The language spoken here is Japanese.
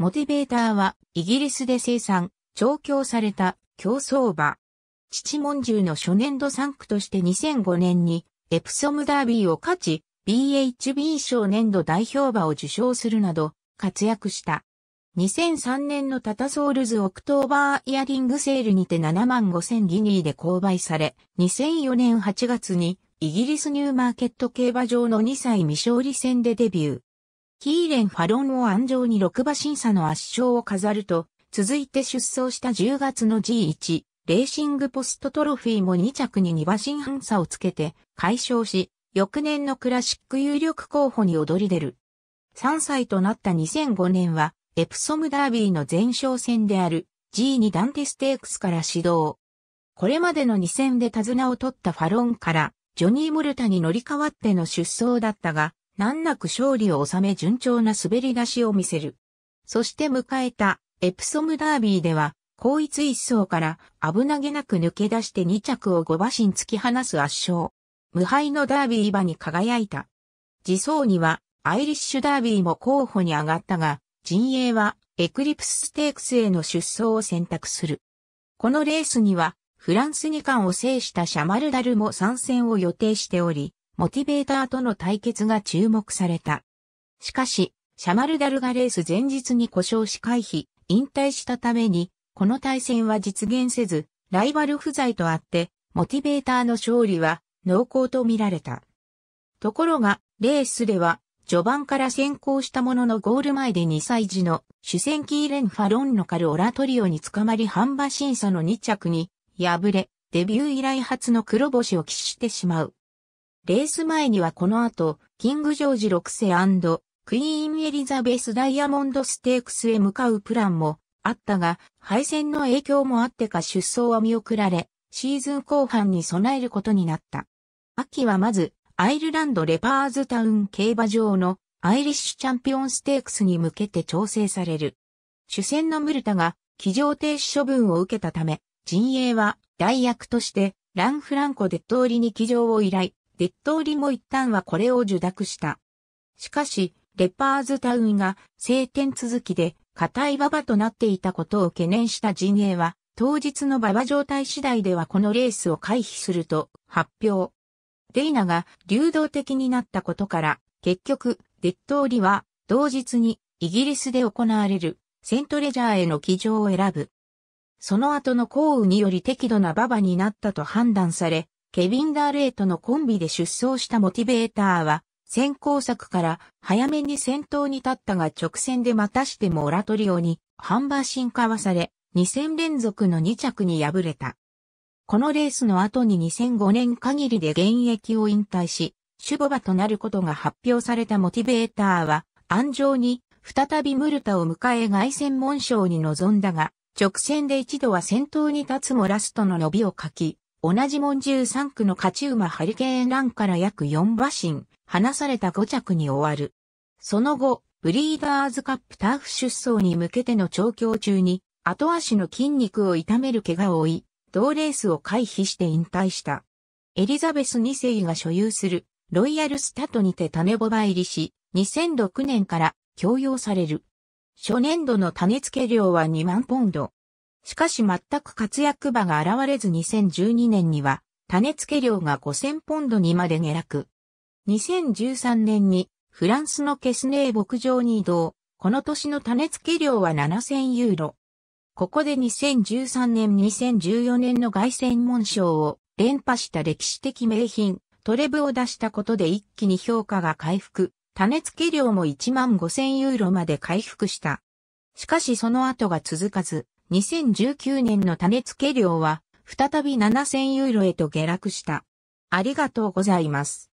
モティベーターは、イギリスで生産、調教された、競争馬。父文獣の初年度3区として2005年に、エプソムダービーを勝ち、BHB 賞年度代表馬を受賞するなど、活躍した。2003年のタタソールズオクトーバーイヤリングセールにて7万5000ギニーで購買され、2004年8月にイギリスニューマーケット競馬場の2歳未勝利戦でデビュー。ヒーレン・ファロンを安城に6馬審査の圧勝を飾ると、続いて出走した10月の G1、レーシングポストトロフィーも2着に2馬審判差をつけて、解消し、翌年のクラシック有力候補に躍り出る。3歳となった2005年は、エプソムダービーの前哨戦である G2 ダンテステークスから始動。これまでの2戦で手綱を取ったファロンから、ジョニー・ムルタに乗り換わっての出走だったが、難なく勝利を収め順調な滑り出しを見せる。そして迎えたエプソムダービーでは、後一一層から危なげなく抜け出して2着を5馬身突き放す圧勝。無敗のダービー馬に輝いた。次走にはアイリッシュダービーも候補に上がったが、陣営はエクリプスステークスへの出走を選択する。このレースにはフランス2冠を制したシャマルダルも参戦を予定しており、モティベーターとの対決が注目された。しかし、シャマルダルがレース前日に故障し回避、引退したために、この対戦は実現せず、ライバル不在とあって、モティベーターの勝利は濃厚と見られた。ところが、レースでは、序盤から先行したもののゴール前で2歳児の主戦キーレン・ファロンのカル・オラトリオに捕まり半馬審査の2着に敗れ、デビュー以来初の黒星を喫してしまう。レース前にはこの後、キング・ジョージ6世クイーン・エリザベス・ダイヤモンド・ステークスへ向かうプランもあったが、敗戦の影響もあってか出走は見送られ、シーズン後半に備えることになった。秋はまず、アイルランド・レパーズタウン競馬場のアイリッシュチャンピオンステークスに向けて調整される。主戦のムルタが、騎乗停止処分を受けたため、陣営は、代役として、ランフランコで通りに騎乗を依頼。デッドーリも一旦はこれを受諾した。しかし、レパーズタウンが晴天続きで固い馬場となっていたことを懸念した陣営は、当日の馬場状態次第ではこのレースを回避すると発表。デイナが流動的になったことから、結局、デッドーリは同日にイギリスで行われるセントレジャーへの騎乗を選ぶ。その後の降雨により適度な馬場になったと判断され、ケビン・ダーレイとのコンビで出走したモティベーターは、先行作から早めに先頭に立ったが直線でまたしてもオラトリオにハンバーシン化はされ、2戦連続の2着に敗れた。このレースの後に2005年限りで現役を引退し、シュボバとなることが発表されたモティベーターは、安城に再びムルタを迎え外戦門賞に臨んだが、直線で一度は先頭に立つもラストの伸びを書き、同じ門13区の勝ち馬ハリケーンランから約4馬身、離された5着に終わる。その後、ブリーダーズカップターフ出走に向けての調教中に、後足の筋肉を痛める怪我を負い、同レースを回避して引退した。エリザベス2世が所有するロイヤルスタトにて種ボバ入りし、2006年から供用される。初年度の種付け量は2万ポンド。しかし全く活躍場が現れず2012年には、種付け量が5000ポンドにまで下落。2013年にフランスのケスネー牧場に移動。この年の種付け量は7000ユーロ。ここで2013年2014年の外戦門賞を連覇した歴史的名品、トレブを出したことで一気に評価が回復。種付け量も1万5000ユーロまで回復した。しかしその後が続かず、2019年の種付け量は、再び7000ユーロへと下落した。ありがとうございます。